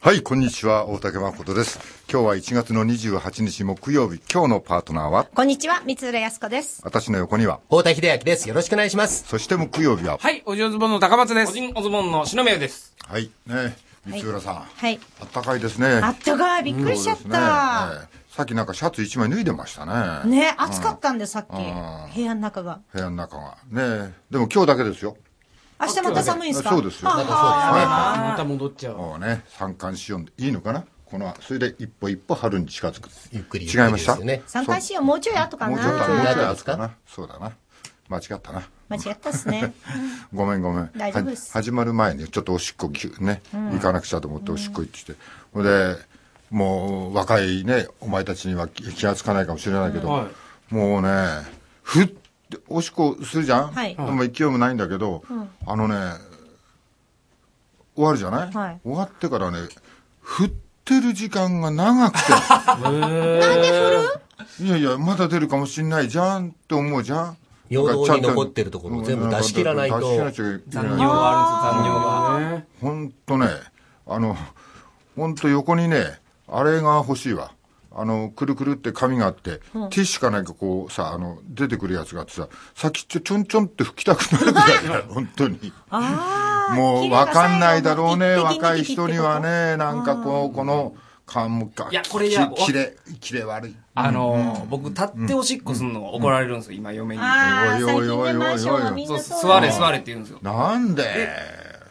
はい、こんにちは、大竹誠です。今日は1月の28日木曜日、今日のパートナーはこんにちは、三浦康子です。私の横には大竹秀明です。よろしくお願いします。そして木曜日ははい、おじおズボンの高松です。おじおズボンの篠宮です。はい、ね、三浦さん。はい。あったかいですね。あったかい、びっくりしちゃった。ねさっきなんかシャツ一枚脱いでましたね。ね、暑かったんで、さっき。部屋の中が。部屋の中が。ねでも今日だけですよ。明日また寒いですかそうですよ。なんそうですね。また戻っちゃう。そうね。三寒四温いいのかなこの、それで一歩一歩春に近づく。ゆっくり違いました三寒四温もうちょい後かな。もうちょっと後かな。そうだな。間違ったな。間違ったっすね。ごめんごめん。大丈夫です。始まる前にちょっとおしっこゅね、行かなくちゃと思っておしっこ行ってきて。ほんで、もう若いね、お前たちには気がつかないかもしれないけど、もうね、ふっでおしっこするじゃん、はい、で勢いもないんだけど、うん、あのね終わるじゃない、はい、終わってからね振ってる時間が長くてなんで振るいやいやまだ出るかもしんないじゃんって思うじゃん陽動に残ってるところ全部出し切らないと残尿があるんです残尿が本当ねあの本当横にねあれが欲しいわあの、くるくるって紙があって、ティッシュかなんかこうさ、あの、出てくるやつがあってさ、先っちょちょんちょんって拭きたくなるぐらいだ本当に。もうわかんないだろうね、若い人にはね、なんかこう、この、感もか、いや、これや、きれ、きれ悪い。あのー、僕、立っておしっこすんの怒られるんですよ、今、嫁に。おいおいおいおいおい。座れ座れって言うんですよ。なんで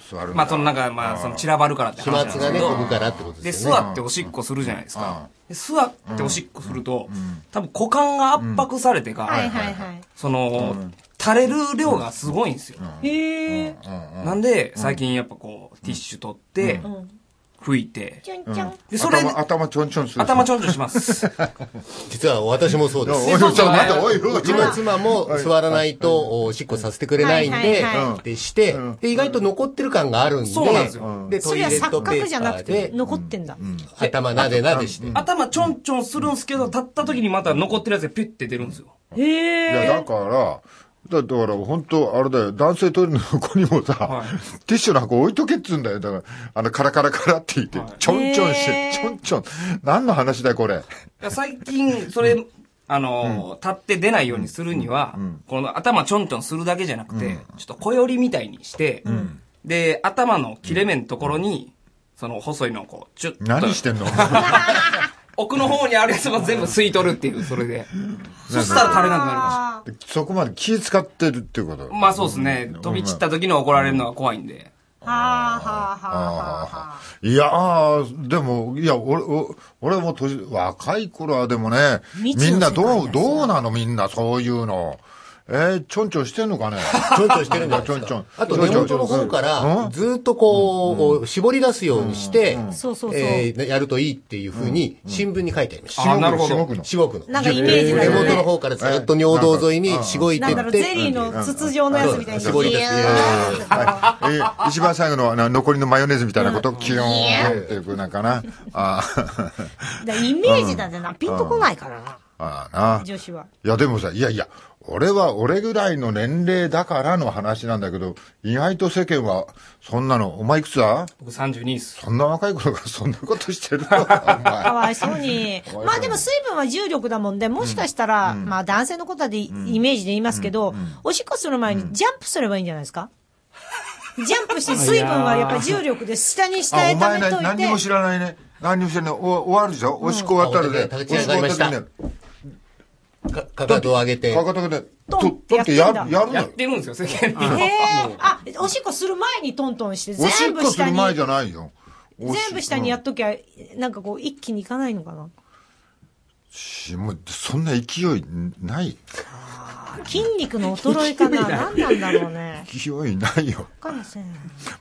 座るまあそのなんかまあその散らばるからって話沫なんですがけねど飛ぶからってことですよね座っておしっこするじゃないですか、で座っておしっこすると、多分股間が圧迫されてか、はいはいはい。その、垂れる量がすごいんですよ、へえ。なんで最近やっぱこうティッシュ取って、ん吹いて。ちょんちょん。で、それ頭、頭ちょんちょんする。頭ちょんちょんします。実は私もそうです。ちょうちの妻も座らないと、おしっこさせてくれないんで、でして、意外と残ってる感があるんで、そうなんですよ。で、トイレットペーパーで。じゃなくて、残ってんだ。頭なでなでして。頭ちょんちょんするんですけど、立った時にまた残ってるやつがピュッて出るんですよ。へえ。いや、だから、だから本当、あれだよ、男性トイレの横にもさ、はい、ティッシュの箱置いとけっつうんだよ。だから、あの、カラカラカラって言って、はい、ちょんちょんして、ちょんちょん。何の話だよ、これ。最近、それ、あの、立って出ないようにするには、この頭ちょんちょんするだけじゃなくて、ちょっと小寄りみたいにして、で、頭の切れ目のところに、その細いのをこう、ちュと。何してんの 奥の方にあるやつも全部吸い取るっていう、それで。そしたら垂れなくなりました。そこまで気使ってるっていうことまあそうですね。飛び散った時に怒られるのは怖いんで。はあはあはあはあ。いやでも、いや、俺、俺も年、若い頃はでもね、みんなどう、どうなのみんな、そういうの。えー、ちょんちょんしてんのかねちょんちょんしてるんだ。ちょんちょん。あと根元の方から、ずっとこう、うん、絞り出すようにして、うんうん、えー、やるといいっていうふうに、新聞に書いてありました。あ、なるほど。しごくの。なんかイメージだね。根元の方からずっと尿道沿いにしごいてって。ゼリーの筒状のやつみたいな。絞り出す。え一番最後の残りのマヨネーズみたいなこと、キヨーンっていうなんかな。あイメージだね。ピンとこないからな。ああな。女子は。いや、でもさ、いやいや、俺は俺ぐらいの年齢だからの話なんだけど、意外と世間は、そんなの、お前いくつだ僕32っす。そんな若い頃からそんなことしてるのか かわいそうに。まあでも水分は重力だもんで、もしかしたら、うん、まあ男性のことで、うん、イメージで言いますけど、うん、おしっこする前にジャンプすればいいんじゃないですか、ジャンプして水分はやっぱ重力で下に下へ溜めといて。何も知らないね。何も知らない。お終わるでしょおしっこ終わったらね。おしっこ終わったらね。か、かかとを上げて。かかとトントンってやるやるやってるんですよ、世間に。あ、おしっこする前にトントンして、全部下に。おしっこする前じゃないよ。全部下にやっときゃ、なんかこう、一気にいかないのかな。し、もう、そんな勢いない。筋肉の衰えかな 何なんだろうね勢いないよかもしれない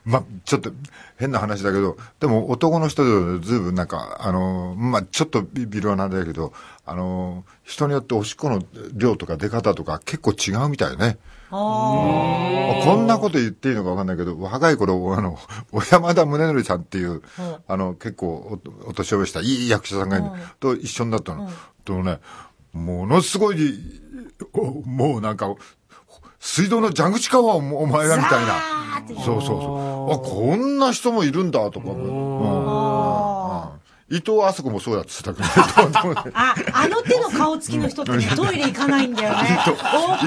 まあちょっと変な話だけどでも男の人でずいぶんなんかあのまあちょっとビるはなんだけどあの人によっておしっこの量とか出方とか結構違うみたいねあこんなこと言っていいのか分かんないけど、若い頃、あの、小山田宗則さんっていう、うん、あの、結構お、お年をしたいい役者さんがいる、うん、と一緒になったの。うん、とね、ものすごい、もうなんか、水道の蛇口かはお前がみたいな。そうそうそう。あ、こんな人もいるんだとか。うん伊藤あそこもそうやっつたけど、ね、あ、あの手の顔つきの人ってね、トイレ行かないんだよね。伊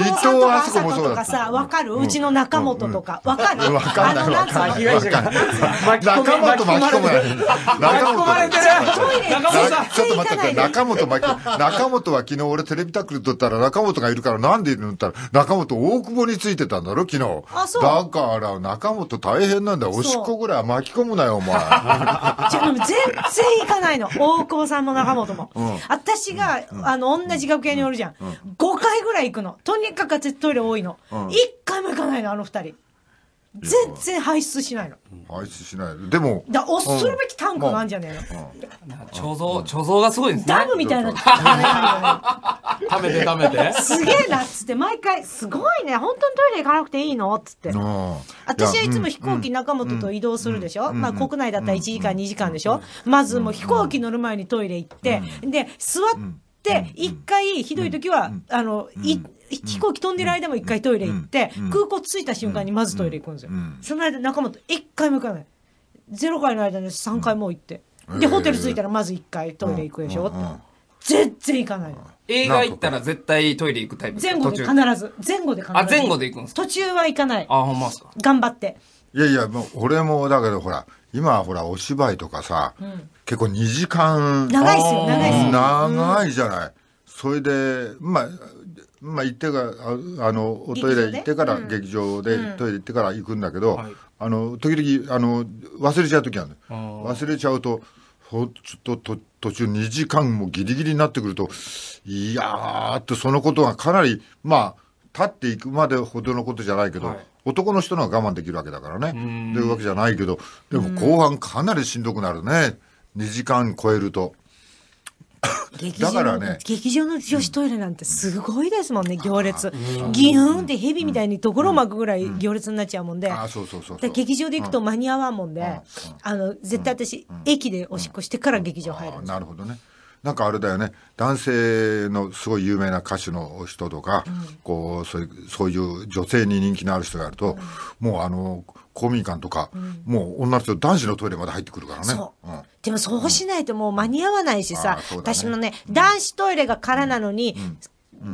藤あそこもそうだっつわかるうちの中本とか。わかるわかんない。わんな中本巻き込まれてる。中本巻きちょっと待って中本巻き中本は昨日俺テレビタックル撮ったら中本がいるからなんでいるのったら、中本大久保についてたんだろ昨日。だから中本大変なんだよ。おしっこぐらい巻き込むなよ、お前。全然かないの。大久保さんも中本も。私が、あの、同じ楽屋におるじゃん。5回ぐらい行くの。とにかくトイレ多いの。1回も行かないの、あの二人。全然排出しないの。排出しない。でも。だするべきタンクがあるんじゃねえの、貯蔵、貯蔵がすごいですね。ダムみたいな。貯めて貯めて。すげえなっつって、毎回、すごいね。本当にトイレ行かなくていいのっつって。私はいつも飛行機中本と移動するでしょ、まあ国内だったら1時間2時間でしょ、まずもう飛行機乗る前にトイレ行って、で、座って、一回、ひどい時は、あの、飛行機飛んでる間も一回トイレ行って、空港着いた瞬間にまずトイレ行くんですよ。その間仲間と一回も行かない。ゼロ回の間に3回も行って。で、ホテル着いたらまず一回トイレ行くでしょって。全然行かない映画行ったら絶対トイレ行くタイプ前後で必ず。前後で必ず。あ、前後で行くんです途中は行かない。あ、ほんまっすか。頑張って。いやいや、もう俺もだけどほら、今ほらお芝居とかさ、うん、結構2時間。長いっすよ、長いっすよ。長いじゃない。それで、まあ、まあ、行ってかああのおトイレ行ってから劇場で、トイレ行ってから行くんだけど、あの時々あの忘れちゃう時あるの忘れちゃうとほちょっと途中2時間もギリギリになってくるといやーってそのことがかなりまあ立っていくまでほどのことじゃないけど、はい、男の人のは我慢できるわけだからねというわけじゃないけどでも後半かなりしんどくなるね2時間超えると。劇場だからね劇場の女子トイレなんてすごいですもんね、行列ギューンって蛇みたいにところを巻くぐらい行列になっちゃうもんで劇場で行くと間に合わんもんで、あの絶対私、駅でおしっこしてから劇場入るんです、なるほどねなんかあれだよね、男性のすごい有名な歌手の人とか、うん、こうそういうそういう女性に人気のある人があると、うん、もうあの、公民館とか、うん、もう女の人男子のトイレまで入ってくるからね。うん、でもそうしないともう間に合わないしさ、ね、私もね、男子トイレが空なのに、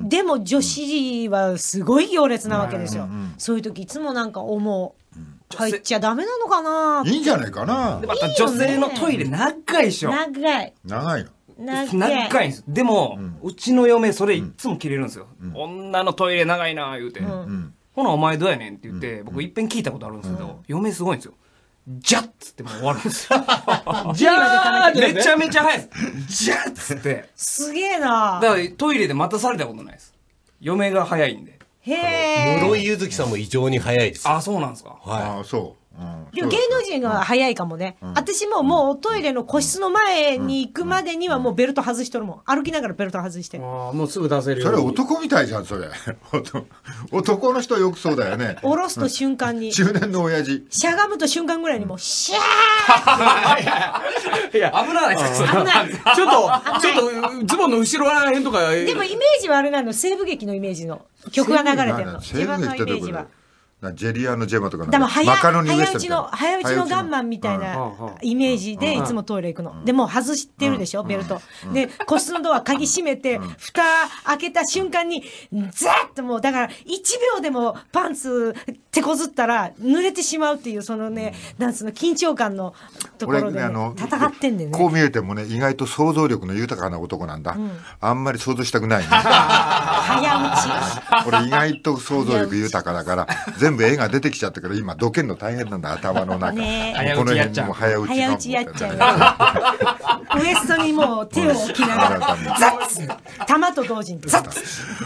でも女子はすごい行列なわけですよ。そういう時いつもなんか思う。入っちゃダメなのかないいんじゃないかな、また女性のトイレ長いでしょ長い長いの長いんです。でも、うちの嫁、それいつも切れるんですよ。女のトイレ長いな、言うて。ほな、お前どうやねんって言って、僕いっぺん聞いたことあるんですけど、嫁すごいんですよ。じゃっつってもう終わるんですよ。じ ゃーめちゃめちゃ早いじゃっつって。すげえなだからトイレで待たされたことないです。嫁が早いんで。へえ。室井ゆずきさんも異常に早いです。あ、そうなんですか。はい。あ、そう。芸能人は早いかもね、私ももうトイレの個室の前に行くまでにはもうベルト外しとるもん歩きながらベルト外して、ああもうすぐ出せるよそれ男みたいじゃんそれ 男の人よくそうだよね下ろすと瞬間に、中年の親父しゃがむと瞬間ぐらいにもう、シャいや危ないです危ないちょっとちょっとズボンの後ろらへんとかでもイメージはあれなの、西部劇のイメージの曲が流れてるの。西自部分劇のイメージは。ジェリアのジェマとかでも早マ早打ちの早打ちのガンマンみたいなイメージでいつもトイレ行くの、でも外してるでしょ、ベルト、で個室のドア鍵閉めて、蓋開けた瞬間にザッともうだから1秒でもパンツ手こずったら濡れてしまうっていうそのね、なんその緊張感のところで、戦ってんでねこう見えてもね意外と想像力の豊かな男なんだ、あんまり想像したくない、ね、早打ち 俺意外と想像力豊かだから 全部絵が出てきちゃったから今どけんの大変なんだ頭の中、この辺も早打ち早ちやっちゃう ウエストにもう手を置きながら玉と同時にザッ